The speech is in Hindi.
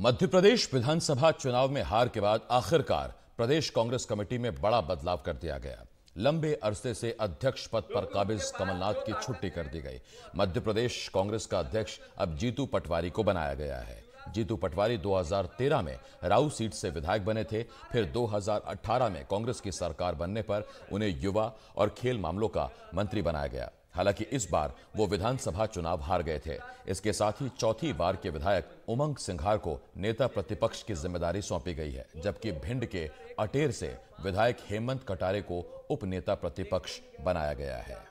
मध्य प्रदेश विधानसभा चुनाव में हार के बाद आखिरकार प्रदेश कांग्रेस कमेटी में बड़ा बदलाव कर दिया गया लंबे अरसे से अध्यक्ष पद पर काबिज कमलनाथ की छुट्टी कर दी गई मध्य प्रदेश कांग्रेस का अध्यक्ष अब जीतू पटवारी को बनाया गया है जीतू पटवारी 2013 में राउ सीट से विधायक बने थे फिर 2018 में कांग्रेस की सरकार बनने पर उन्हें युवा और खेल मामलों का मंत्री बनाया गया हालांकि इस बार वो विधानसभा चुनाव हार गए थे इसके साथ ही चौथी बार के विधायक उमंग सिंघार को नेता प्रतिपक्ष की जिम्मेदारी सौंपी गई है जबकि भिंड के अटेर से विधायक हेमंत कटारे को उपनेता प्रतिपक्ष बनाया गया है